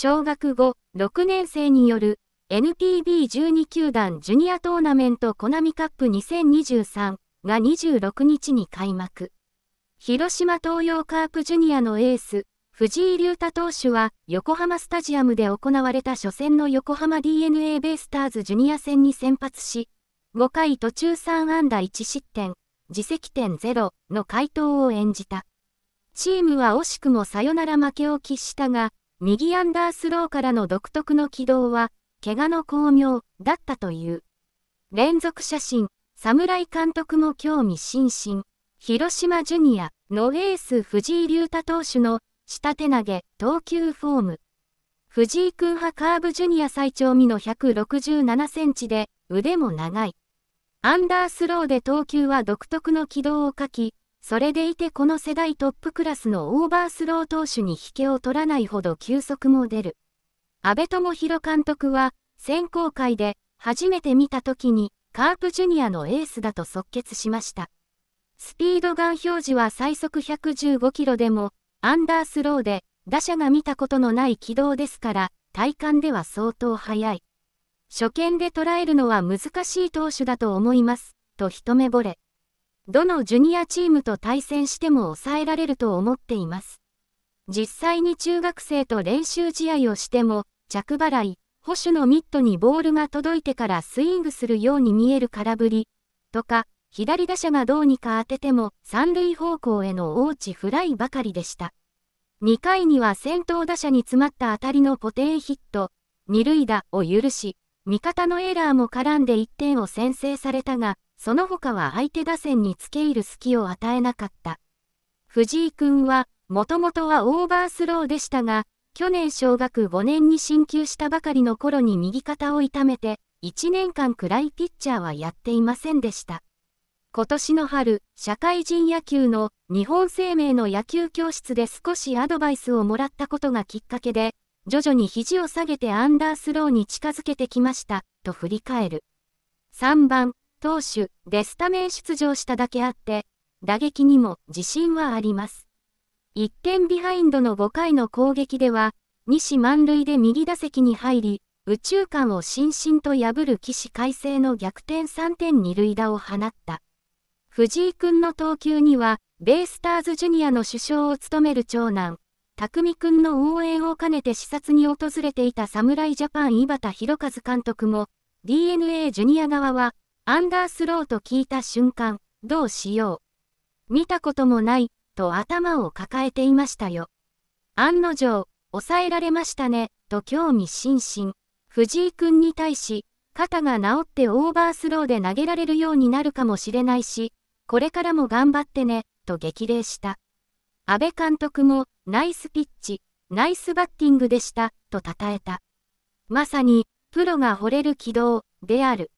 小学5、6年生による NPB12 球団ジュニアトーナメントコナミカップ2023が26日に開幕。広島東洋カープジュニアのエース、藤井隆太投手は横浜スタジアムで行われた初戦の横浜 DeNA ベイスターズジュニア戦に先発し、5回途中3安打1失点、自責点0の回答を演じた。チームは惜しくもサヨナラ負けを喫したが、右アンダースローからの独特の軌道は、怪我の巧妙だったという。連続写真、侍監督も興味津々。広島ジュニアのエース藤井竜太投手の下手投げ、投球フォーム。藤井君派カーブジュニア最長身の167センチで腕も長い。アンダースローで投球は独特の軌道を書き、それでいてこの世代トップクラスのオーバースロー投手に引けを取らないほど球速も出る。安部智弘監督は、選考会で初めて見た時に、カープジュニアのエースだと即決しました。スピードガン表示は最速115キロでも、アンダースローで、打者が見たことのない軌道ですから、体感では相当速い。初見で捉えるのは難しい投手だと思います、と一目惚れ。どのジュニアチームと対戦しても抑えられると思っています。実際に中学生と練習試合をしても、着払い、保守のミットにボールが届いてからスイングするように見える空振り、とか、左打者がどうにか当てても三塁方向への大地フライばかりでした。2回には先頭打者に詰まった当たりの固定ヒット、二塁打を許し、味方のエラーも絡んで1点を先制されたが、その他は相手打線につけ入る隙を与えなかった。藤井君は、もともとはオーバースローでしたが、去年小学5年に進級したばかりの頃に右肩を痛めて、1年間暗いピッチャーはやっていませんでした。今年の春、社会人野球の日本生命の野球教室で少しアドバイスをもらったことがきっかけで、徐々に肘を下げてアンダースローに近づけてきました、と振り返る。3番、投手でスタメン出場しただけあって、打撃にも自信はあります。1点ビハインドの5回の攻撃では、西満塁で右打席に入り、宇宙間をしんしんと破る起死回生の逆転3点二塁打を放った。藤井君の投球には、ベイスターズジュニアの首相を務める長男、匠君の応援を兼ねて視察に訪れていた侍ジャパン井端弘和監督も、DNA ジュニア側は、アンダースローと聞いた瞬間、どうしよう。見たこともない、と頭を抱えていましたよ。案の定、抑えられましたね、と興味津々。藤井君に対し、肩が治ってオーバースローで投げられるようになるかもしれないし、これからも頑張ってね、と激励した。安倍監督も、ナイスピッチ、ナイスバッティングでした、と称えた。まさに、プロが惚れる軌道、である。